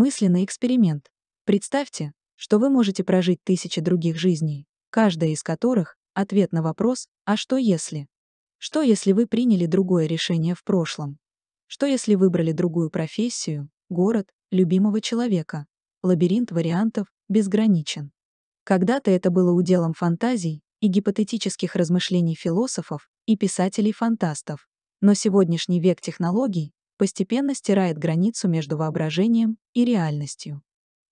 Мысленный эксперимент. Представьте, что вы можете прожить тысячи других жизней, каждая из которых — ответ на вопрос «А что если?». Что если вы приняли другое решение в прошлом? Что если выбрали другую профессию, город, любимого человека? Лабиринт вариантов безграничен. Когда-то это было уделом фантазий и гипотетических размышлений философов и писателей-фантастов, но сегодняшний век технологий постепенно стирает границу между воображением и реальностью.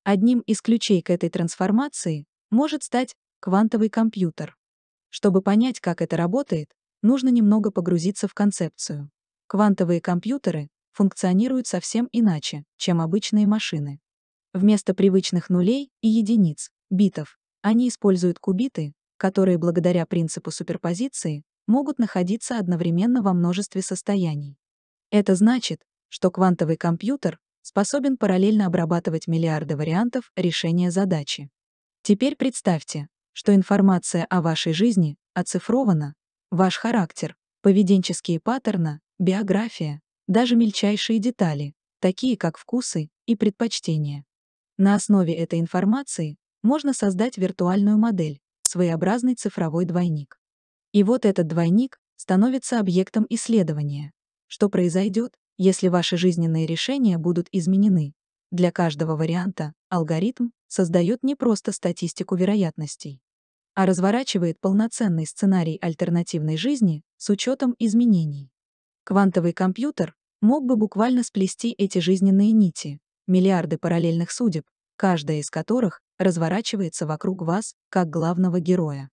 Одним из ключей к этой трансформации может стать квантовый компьютер. Чтобы понять, как это работает, нужно немного погрузиться в концепцию. Квантовые компьютеры функционируют совсем иначе, чем обычные машины. Вместо привычных нулей и единиц, битов, они используют кубиты, которые благодаря принципу суперпозиции могут находиться одновременно во множестве состояний. Это значит, что квантовый компьютер способен параллельно обрабатывать миллиарды вариантов решения задачи. Теперь представьте, что информация о вашей жизни оцифрована, ваш характер, поведенческие паттерны, биография, даже мельчайшие детали, такие как вкусы и предпочтения. На основе этой информации можно создать виртуальную модель, своеобразный цифровой двойник. И вот этот двойник становится объектом исследования. Что произойдет, если ваши жизненные решения будут изменены? Для каждого варианта алгоритм создает не просто статистику вероятностей, а разворачивает полноценный сценарий альтернативной жизни с учетом изменений. Квантовый компьютер мог бы буквально сплести эти жизненные нити, миллиарды параллельных судеб, каждая из которых разворачивается вокруг вас как главного героя.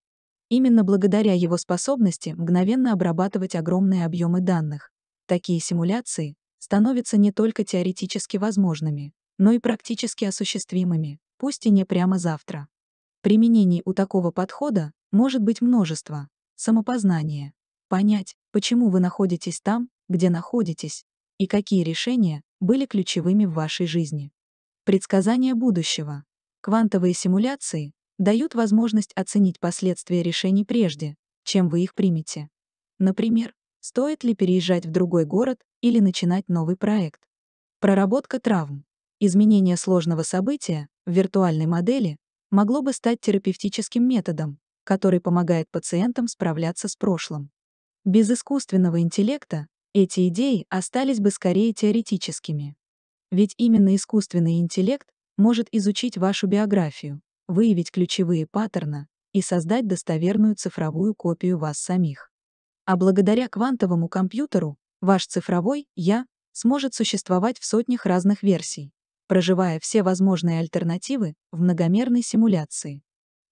Именно благодаря его способности мгновенно обрабатывать огромные объемы данных, Такие симуляции становятся не только теоретически возможными, но и практически осуществимыми, пусть и не прямо завтра. Применений у такого подхода может быть множество. Самопознание. Понять, почему вы находитесь там, где находитесь, и какие решения были ключевыми в вашей жизни. Предсказание будущего. Квантовые симуляции дают возможность оценить последствия решений прежде, чем вы их примете. Например, Стоит ли переезжать в другой город или начинать новый проект? Проработка травм. Изменение сложного события в виртуальной модели могло бы стать терапевтическим методом, который помогает пациентам справляться с прошлым. Без искусственного интеллекта эти идеи остались бы скорее теоретическими. Ведь именно искусственный интеллект может изучить вашу биографию, выявить ключевые паттерны и создать достоверную цифровую копию вас самих. А благодаря квантовому компьютеру ваш цифровой «я» сможет существовать в сотнях разных версий, проживая все возможные альтернативы в многомерной симуляции.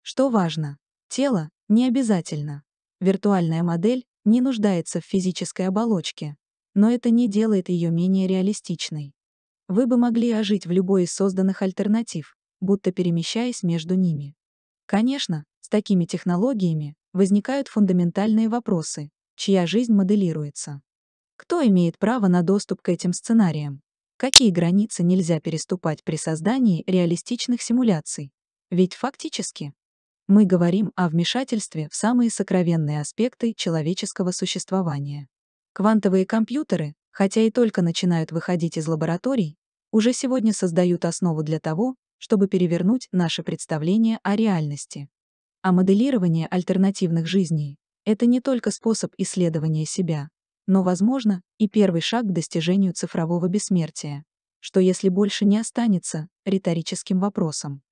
Что важно, тело не обязательно. Виртуальная модель не нуждается в физической оболочке, но это не делает ее менее реалистичной. Вы бы могли ожить в любой из созданных альтернатив, будто перемещаясь между ними. Конечно, с такими технологиями возникают фундаментальные вопросы, чья жизнь моделируется. Кто имеет право на доступ к этим сценариям? Какие границы нельзя переступать при создании реалистичных симуляций? Ведь фактически мы говорим о вмешательстве в самые сокровенные аспекты человеческого существования. Квантовые компьютеры, хотя и только начинают выходить из лабораторий, уже сегодня создают основу для того, чтобы перевернуть наше представление о реальности. А моделирование альтернативных жизней это не только способ исследования себя, но, возможно, и первый шаг к достижению цифрового бессмертия, что если больше не останется риторическим вопросом.